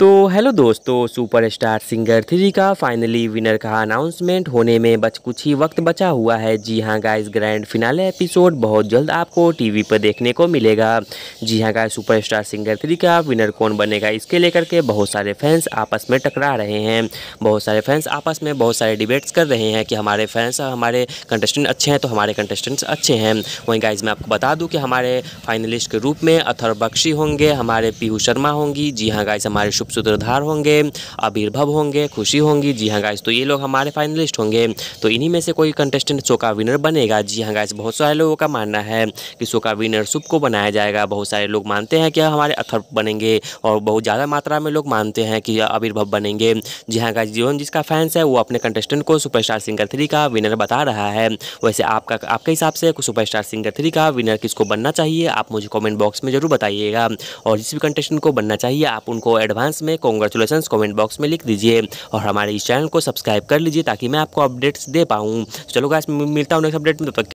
तो हेलो दोस्तों superstar singer three का फाइनली विनर का अनाउंसमेंट होने में बच कुछ ही वक्त बचा हुआ है जी हाँ गाइस ग्रैंड फिनाले एपिसोड बहुत जल्द आपको टीवी पर देखने को मिलेगा जी हाँ गाइस सुपरस्टार सिंगर थ्री का विनर कौन बनेगा इसके लेकर के बहुत सारे फैंस आपस में टकरा रहे हैं बहुत सारे फैंस आपस में बहुत सारे डिबेट्स कर रहे हैं कि हमारे फैंस हमारे कंटेस्टेंट अच्छे हैं तो हमारे कंटेस्टेंट्स अच्छे हैं वहीं गाइज मैं आपको बता दूँ कि हमारे फाइनलिस्ट के रूप में अथर बख्शी होंगे हमारे पीहू शर्मा होंगी जी हाँ गाइज हमारे आप सूत्रधार होंगे आविर्भव होंगे खुशी होंगी जी हाँ गाइस तो ये लोग हमारे फाइनलिस्ट होंगे तो इन्हीं में से कोई कंटेस्टेंट शो का विनर बनेगा जी हाँ गाइस बहुत सारे लोगों का मानना है कि शो का विनर सुब को बनाया जाएगा बहुत सारे लोग मानते हैं कि हमारे अथर्व बनेंगे और बहुत ज़्यादा मात्रा में लोग मानते हैं कि आविर्भव बनेंगे जी हाँ गाइस जीवन जिसका फैंस है वो अपने कंटेस्टेंट को सुपरस्टार सिंगर थ्री का विनर बता रहा है वैसे आपका आपके हिसाब से सुपरस्टार सिंगर थ्री का विनर किसको बनना चाहिए आप मुझे कॉमेंट बॉक्स में ज़रूर बताइएगा और जिस भी कंटेस्टेंट को बनना चाहिए आप उनको एडवांस कमेंट्स में कॉन्ग्रेचुलेशन कमेंट बॉक्स में लिख दीजिए और हमारे इस चैनल को सब्सक्राइब कर लीजिए ताकि मैं आपको अपडेट्स दे पाऊँ चलो गाइस मिलता हूँ नेक्स्ट अपडेट में तब तक